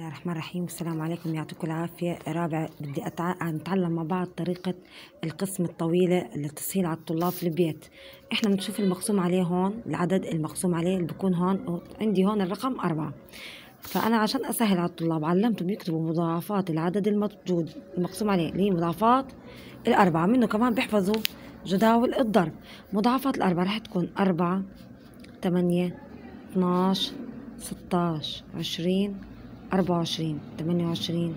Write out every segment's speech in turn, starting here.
الله الرحمن الرحيم والسلام عليكم يعطيكم العافية رابع بدي نتعلم مع بعض طريقة القسم الطويلة للتسهيل على الطلاب في البيت احنا بنشوف المقسوم عليه هون العدد المقسوم عليه اللي بكون هون عندي هون الرقم أربعة فأنا عشان أسهل على الطلاب علمتهم يكتبوا مضاعفات العدد الموجود المقسوم عليه اللي هي مضاعفات الأربعة منه كمان بيحفظوا جداول الضرب مضاعفات الأربعة رح تكون أربعة تمانية اتناش ستاش عشرين أربعة وعشرين تمانية وعشرين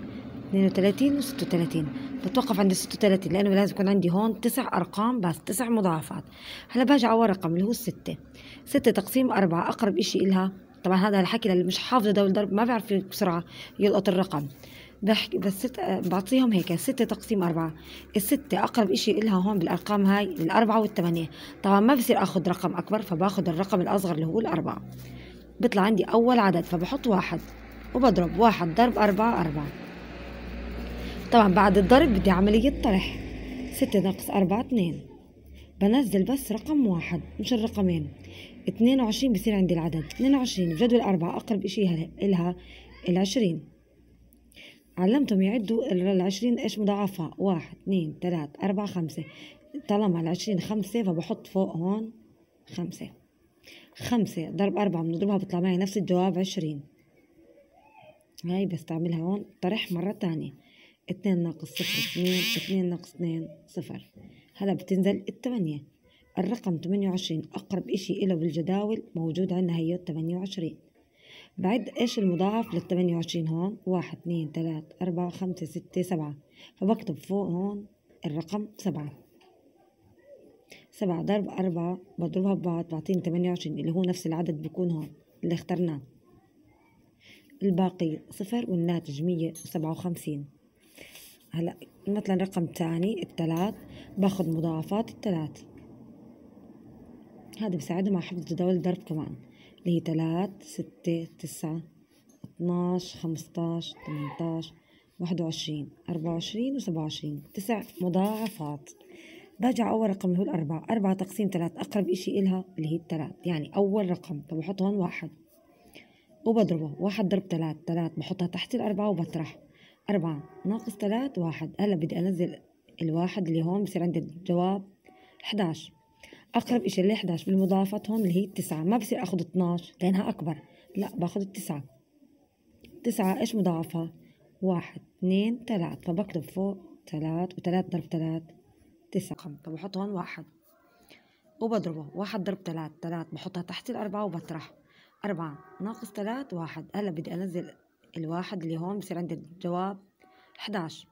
اتنين وستة بتوقف عند ستة لأنه لازم يكون عندي هون تسع أرقام بس تسع مضاعفات هلا باجي على رقم اللي هو الستة ستة تقسيم أربعة أقرب إشي إلها طبعا هذا الحكي للي مش حافظ دول الضرب ما بيعرف بسرعة يلقط الرقم بحكي بس ست بعطيهم هيك ستة تقسيم أربعة الستة أقرب إشي إلها هون بالأرقام هاي الأربعة والثمانية طبعا ما بصير أخذ رقم أكبر فباخذ الرقم الأصغر اللي هو الأربعة بيطلع عندي أول عدد فبحط واحد وبضرب واحد ضرب أربعة أربعة طبعا بعد الضرب بدي عملية طرح ستة ناقص أربعة اتنين بنزل بس رقم واحد مش الرقمين اتنين وعشرين بصير عندي العدد اتنين وعشرين بجدول أربعة أقرب إشي إلها العشرين علمتهم يعدوا العشرين إيش مضاعفها واحد اتنين تلات أربعة خمسة طالما العشرين خمسة فبحط فوق هون خمسة خمسة ضرب أربعة بنضربها بطلع معي نفس الجواب عشرين هاي بستعملها هون طرح مرة تانية اتنين ناقص صفر اتنين اتنين ناقص اتنين صفر هلا بتنزل التمانية الرقم تمانية وعشرين أقرب إشي إله بالجداول موجود عندنا هي التمانية وعشرين بعد إيش المضاعف للتمانية وعشرين هون واحد اتنين تلات أربعة خمسة ستة سبعة فبكتب فوق هون الرقم سبعة سبعة ضرب أربعة بضربها ببعض بعطيني تمانية وعشرين اللي هو نفس العدد بكون هون اللي اخترناه الباقي صفر والناتج مية وسبعة وخمسين هلا مثلا رقم الثاني الثلاث باخذ مضاعفات الثلاث هذا بساعده مع حفظ جداول الضرب كمان اللي هي ثلاث ستة تسعة اتناش خمستاش تمنتاش واحد وعشرين أربعة وعشرين وسبعة وعشرين تسع مضاعفات برجع أول رقم اللي هو الأربعة أربعة تقسيم ثلاث أقرب إشي إلها اللي هي الثلاث يعني أول رقم فبحط هون واحد وبضربه واحد ضرب تلات تلات بحطها تحت الأربعة وبطرح أربعة ناقص تلات واحد هلا بدي أنزل الواحد اللي هون بصير عندي الجواب 11 أقرب إشي اللي 11 بالمضافة هون اللي هي التسعة ما بصير أخذ 12 لأنها أكبر لا باخذ التسعة تسعة إيش مضاعفها واحد اثنين تلات فبكتب فوق تلات وتلات ضرب تلات تسعة خمسة بحط هون واحد وبضربه واحد ضرب تلات تلات بحطها تحت الأربعة وبطرح أربعة ناقص ثلاث واحد هلا بدي أنزل الواحد اللي هون بصير عندي الجواب 11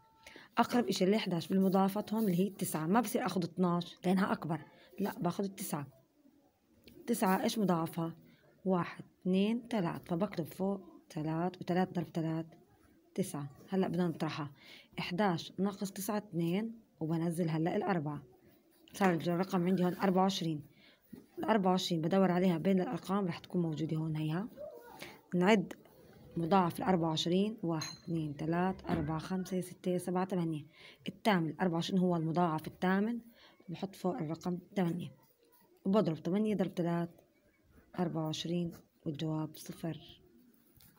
أقرب إشي اللي 11 بالمضافة هون اللي هي التسعة ما بصير أخذ 12 لأنها أكبر لا باخذ التسعة تسعة إيش مضاعفها واحد اثنين ثلاث فبكتب فوق ثلاث وثلاث ضرب ثلاث تسعة هلأ بدنا نطرحها 11 ناقص تسعة اثنين وبنزل هلأ الأربعة صار الرقم عندي هون أربعة وعشرين الأربعة وعشرين بدور عليها بين الأرقام راح تكون موجودة هون هيها نعد مضاعف الأربعة وعشرين واحد اثنين ثلاث أربعة خمسة ستة سبعة ثمانية الثامن الأربعة وعشرين هو المضاعف الثامن بحط فوق الرقم ثمانية وبضرب ثمانية ضرب ثلاث أربعة وعشرين والجواب صفر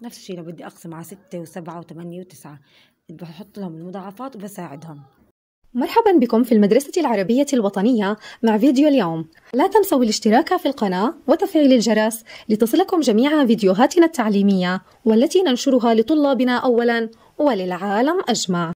نفس الشي لو بدي أقسم على ستة وسبعة وثمانية وتسعة بحط لهم المضاعفات وبساعدهم مرحبا بكم في المدرسة العربية الوطنية مع فيديو اليوم لا تنسوا الاشتراك في القناة وتفعيل الجرس لتصلكم جميع فيديوهاتنا التعليمية والتي ننشرها لطلابنا أولا وللعالم أجمع